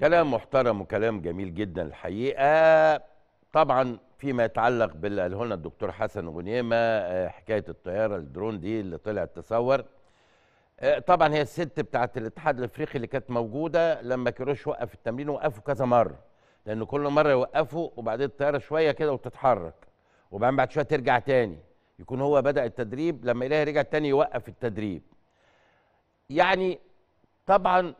كلام محترم وكلام جميل جدا الحقيقه طبعا فيما يتعلق باللي قاله لنا الدكتور حسن غنيمه آه، حكايه الطياره الدرون دي اللي طلعت تصور آه، طبعا هي الست بتاعت الاتحاد الافريقي اللي كانت موجوده لما كيروش وقف التمرين وقفوا كذا مره لان كل مره يوقفوا وبعدين الطياره شويه كده وتتحرك وبعدين بعد شويه ترجع تاني يكون هو بدا التدريب لما يلاقي رجع تاني يوقف التدريب يعني طبعا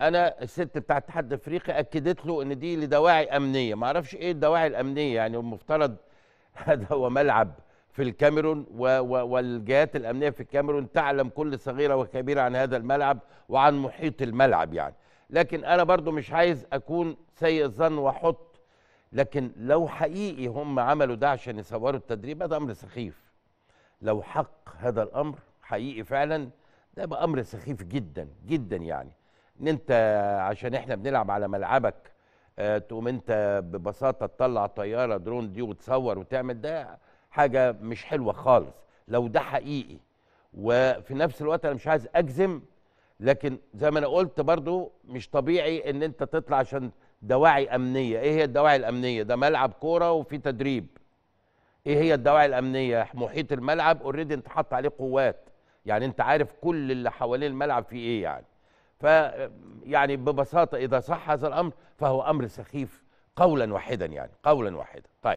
انا الست بتاعه الاتحاد الافريقي اكدت له ان دي لدواعي امنيه ما اعرفش ايه الدواعي الامنيه يعني المفترض هذا هو ملعب في الكاميرون والجهات الامنيه في الكاميرون تعلم كل صغيره وكبيره عن هذا الملعب وعن محيط الملعب يعني لكن انا برضو مش عايز اكون سيء الظن واحط لكن لو حقيقي هم عملوا ده عشان يصوروا التدريب هذا امر سخيف لو حق هذا الامر حقيقي فعلا ده بقى امر سخيف جدا جدا يعني ان انت عشان احنا بنلعب على ملعبك آه، تقوم انت ببساطه تطلع طياره درون دي وتصور وتعمل ده حاجه مش حلوه خالص لو ده حقيقي وفي نفس الوقت انا مش عايز اجزم لكن زي ما انا قلت برضو مش طبيعي ان انت تطلع عشان دواعي امنيه ايه هي الدواعي الامنيه ده ملعب كوره وفي تدريب ايه هي الدواعي الامنيه محيط الملعب اوريدي انت حاطط عليه قوات يعني انت عارف كل اللي حوالين الملعب فيه ايه يعني فيعني ببساطه اذا صح هذا الامر فهو امر سخيف قولا واحدا يعني قولا واحدا طيب